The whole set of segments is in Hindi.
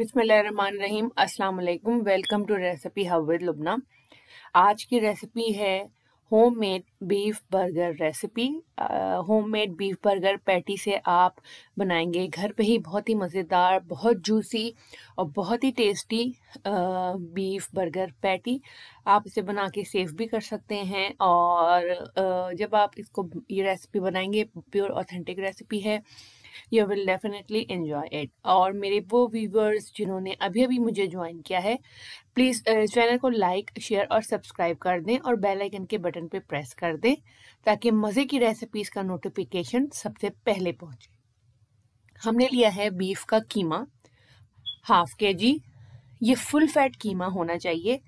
बिसमीम अस्सलाम welcome to recipe hub with Lubna आज की रेसिपी है homemade beef burger recipe homemade beef burger patty से आप बनाएंगे घर पे ही बहुत ही मज़ेदार बहुत जूसी और बहुत ही टेस्टी बीफ बर्गर पैटी आप इसे बना के सेव भी कर सकते हैं और uh, जब आप इसको ये रेसिपी बनाएंगे प्योर ऑथेंटिक रेसिपी है uh, you will definitely enjoy it और मेरे वो व्यूवर्स जिन्होंने अभी अभी मुझे ज्वाइन किया है प्लीज़ चैनल को लाइक शेयर और सब्सक्राइब कर दें और बेल आइकन के बटन पे प्रेस कर दें ताकि मज़े की रेसिपीज़ का नोटिफिकेशन सबसे पहले पहुंचे हमने लिया है बीफ का कीमा हाफ के जी ये फुल फैट कीमा होना चाहिए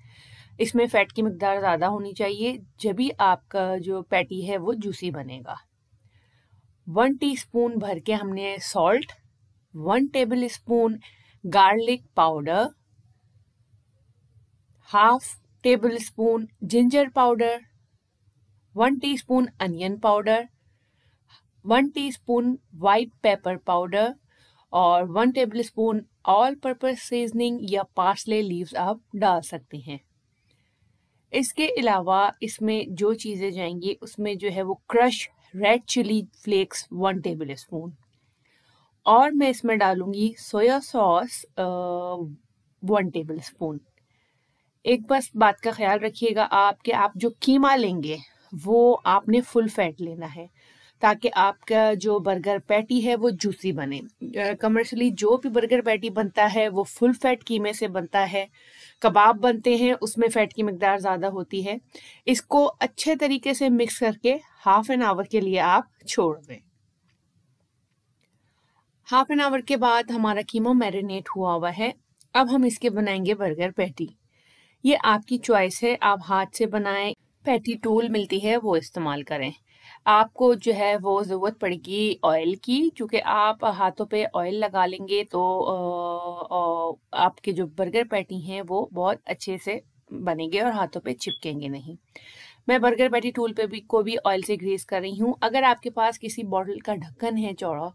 इसमें फ़ैट की मकदार ज़्यादा होनी चाहिए जब भी आपका जो पैटी है वो जूसी बनेगा वन टीस्पून भर के हमने salt one tablespoon garlic powder half tablespoon ginger powder one teaspoon onion powder one teaspoon white pepper powder और one tablespoon all purpose seasoning या पार्सले लीव्स आप डाल सकते हैं इसके अलावा इसमें जो चीज़ें जाएंगी उसमें जो है वो crush red chilli flakes one tablespoon और मैं इसमें डालूंगी soya sauce one tablespoon एक बस बात का ख्याल रखिएगा आप कि आप जो कीमा लेंगे वो आपने फुल फैट लेना है ताकि आपका जो बर्गर पैटी है वो जूसी बने कमर्शली जो भी बर्गर पैटी बनता है वो फुल फैट कीमे से बनता है कबाब बनते हैं उसमें फ़ैट की मकदार ज़्यादा होती है इसको अच्छे तरीके से मिक्स करके हाफ एन आवर के लिए आप छोड़ दें हाफ एन आवर के बाद हमारा कीमा मैरिनेट हुआ हुआ है अब हम इसके बनाएंगे बर्गर पैटी ये आपकी चॉइस है आप हाथ से बनाएं पैटी टूल मिलती है वो इस्तेमाल करें आपको जो है वो ज़रूरत पड़ेगी ऑयल की क्योंकि आप हाथों पे ऑयल लगा लेंगे तो आपके जो बर्गर पैटी हैं वो बहुत अच्छे से बनेंगे और हाथों पे चिपकेंगे नहीं मैं बर्गर पैटी टूल पे भी को भी ऑयल से ग्रीस कर रही हूँ अगर आपके पास किसी बॉटल का ढक्कन है चौड़ा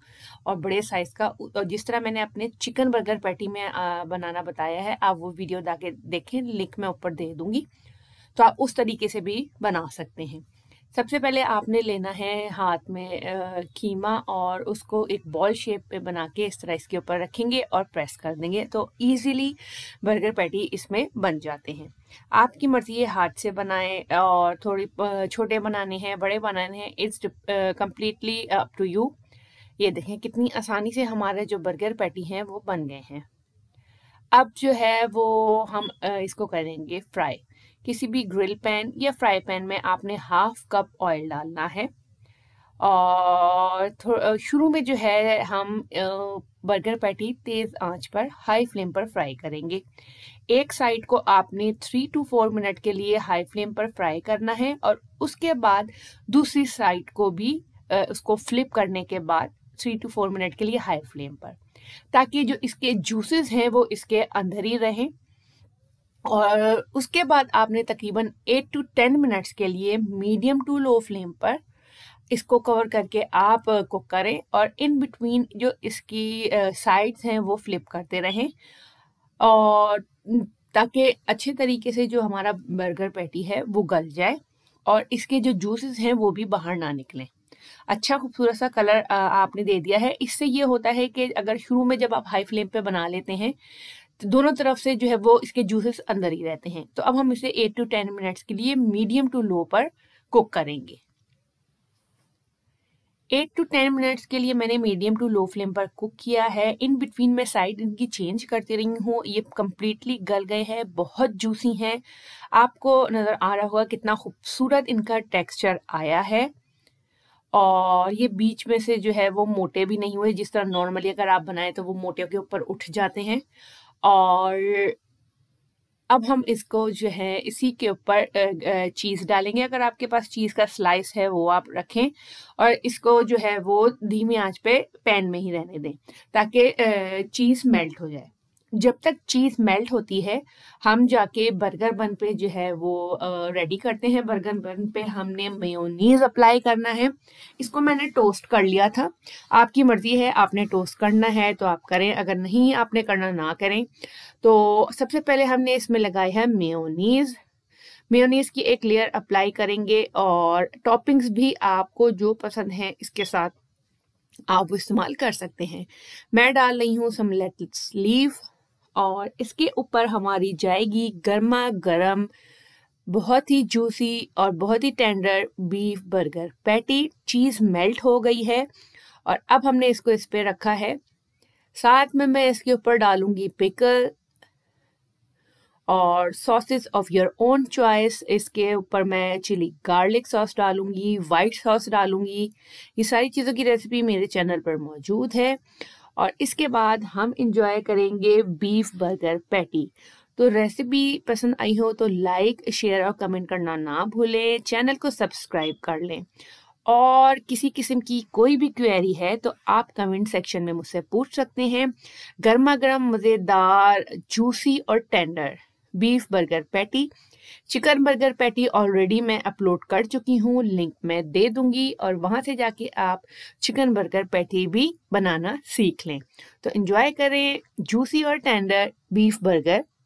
और बड़े साइज़ का और जिस तरह मैंने अपने चिकन बर्गर पैटी में बनाना बताया है आप वो वीडियो दाके देखें लिंक मैं ऊपर दे दूँगी तो आप उस तरीके से भी बना सकते हैं सबसे पहले आपने लेना है हाथ में आ, कीमा और उसको एक बॉल शेप पे बना के इस तरह इसके ऊपर रखेंगे और प्रेस कर देंगे तो इजीली बर्गर पैटी इसमें बन जाते हैं आपकी मर्ज़ी है हाथ से बनाएं और थोड़ी छोटे बनाने हैं बड़े बनाने हैं it's completely up to you ये देखें कितनी आसानी से हमारे जो बर्गर पैटी हैं वो बन गए हैं अब जो है वो हम इसको करेंगे फ्राई किसी भी ग्रिल पैन या फ्राई पैन में आपने हाफ कप ऑयल डालना है और शुरू में जो है हम बर्गर पैटी तेज़ आंच पर हाई फ्लेम पर फ्राई करेंगे एक साइड को आपने थ्री टू फोर मिनट के लिए हाई फ्लेम पर फ्राई करना है और उसके बाद दूसरी साइड को भी उसको फ्लिप करने के बाद थ्री टू फोर मिनट के लिए हाई फ्लेम पर ताकि जो इसके जूसेस हैं वो इसके अंदर ही रहें और उसके बाद आपने तकरीबन एट टू टेन मिनट्स के लिए मीडियम टू लो फ्लेम पर इसको कवर करके आप कुक uh, करें और इन बिटवीन जो इसकी साइड्स uh, हैं वो फ्लिप करते रहें और ताकि अच्छे तरीके से जो हमारा बर्गर पैटी है वो गल जाए और इसके जो जूसेस हैं वो भी बाहर ना निकलें अच्छा खूबसूरत सा कलर uh, आपने दे दिया है इससे ये होता है कि अगर शुरू में जब आप हाई फ्लेम पे बना लेते हैं दोनों तरफ से जो है वो इसके जूसेस अंदर ही रहते हैं तो अब हम इसे एट टू टेन मिनट्स के लिए मीडियम टू लो पर कुक करेंगे एट टू टेन मिनट्स के लिए मैंने मीडियम टू लो फ्लेम पर कुक किया है इन बिटवीन मैं साइड इनकी चेंज करती रही हूँ ये कम्प्लीटली गल गए हैं बहुत जूसी हैं आपको नज़र आ रहा होगा कितना खूबसूरत इनका टेक्सचर आया है और ये बीच में से जो है वो मोटे भी नहीं हुए जिस तरह नॉर्मली अगर आप बनाएं तो वो मोटे के ऊपर उठ जाते हैं और अब हम इसको जो है इसी के ऊपर चीज़ डालेंगे अगर आपके पास चीज़ का स्लाइस है वो आप रखें और इसको जो है वो धीमी आंच पे पैन में ही रहने दें ताकि चीज़ मेल्ट हो जाए जब तक चीज़ मेल्ट होती है हम जाके बर्गर बन पे जो है वो रेडी करते हैं बर्गर बन पे हमने मेयोनीज अप्लाई करना है इसको मैंने टोस्ट कर लिया था आपकी मर्ज़ी है आपने टोस्ट करना है तो आप करें अगर नहीं आपने करना ना करें तो सबसे पहले हमने इसमें लगाई है मेयोनीज मेयोनीज की एक लेयर अप्लाई करेंगे और टॉपिंग्स भी आपको जो पसंद है इसके साथ आप वो इस्तेमाल कर सकते हैं मैं डाल रही हूँ सम लेट्स लीव और इसके ऊपर हमारी जाएगी गर्मा गर्म बहुत ही जूसी और बहुत ही tender beef burger patty cheese melt हो गई है और अब हमने इसको इस पर रखा है साथ में मैं इसके ऊपर डालूंगी पिकल और sauces of your own choice इसके ऊपर मैं चिली गार्लिक सॉस डालूंगी वाइट सॉस डालूंगी ये सारी चीज़ों की रेसिपी मेरे चैनल पर मौजूद है और इसके बाद हम इंजॉय करेंगे बीफ बर्गर पैटी तो रेसिपी पसंद आई हो तो लाइक शेयर और कमेंट करना ना भूलें चैनल को सब्सक्राइब कर लें और किसी किस्म की कोई भी क्वेरी है तो आप कमेंट सेक्शन में मुझसे पूछ सकते हैं गर्मा गर्म मज़ेदार जूसी और tender beef burger patty chicken burger patty already मैं अपलोड कर चुकी हूँ लिंक मैं दे दूंगी और वहाँ से जाके आप चिकन बर्गर पैटी भी बनाना सीख लें तो इन्जॉय करें जूसी और टेंडर बीफ बर्गर